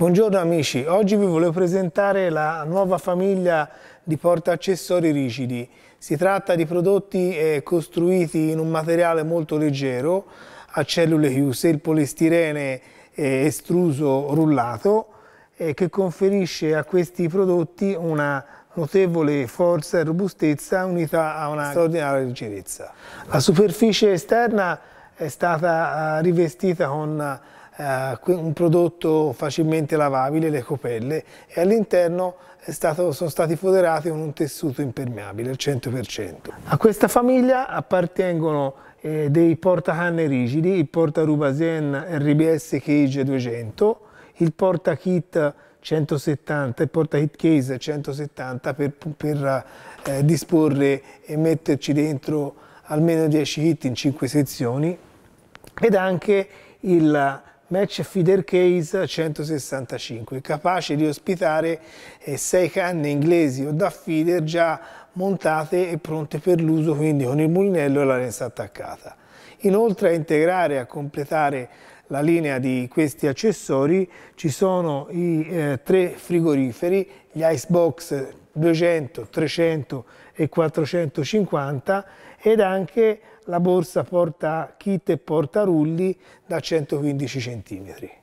Buongiorno amici, oggi vi volevo presentare la nuova famiglia di porta accessori rigidi. Si tratta di prodotti eh, costruiti in un materiale molto leggero, a cellule chiuse, il polistirene eh, estruso rullato, eh, che conferisce a questi prodotti una notevole forza e robustezza unita a una straordinaria leggerezza. La superficie esterna è stata eh, rivestita con eh, un prodotto facilmente lavabile, le copelle, e all'interno sono stati foderati con un tessuto impermeabile al 100%. A questa famiglia appartengono eh, dei portacanne rigidi, il porta Rubasen RBS Cage 200, il porta kit 170 e porta hit case 170 per, per eh, disporre e metterci dentro almeno 10 hit in 5 sezioni ed anche il match Feeder Case 165, capace di ospitare 6 eh, canne inglesi o da feeder già montate e pronte per l'uso, quindi con il mulinello e la lenza attaccata. Inoltre a integrare e a completare la linea di questi accessori ci sono i eh, tre frigoriferi, gli Icebox 200, 300 e 450 ed anche la borsa porta kit e porta rulli da 115 cm.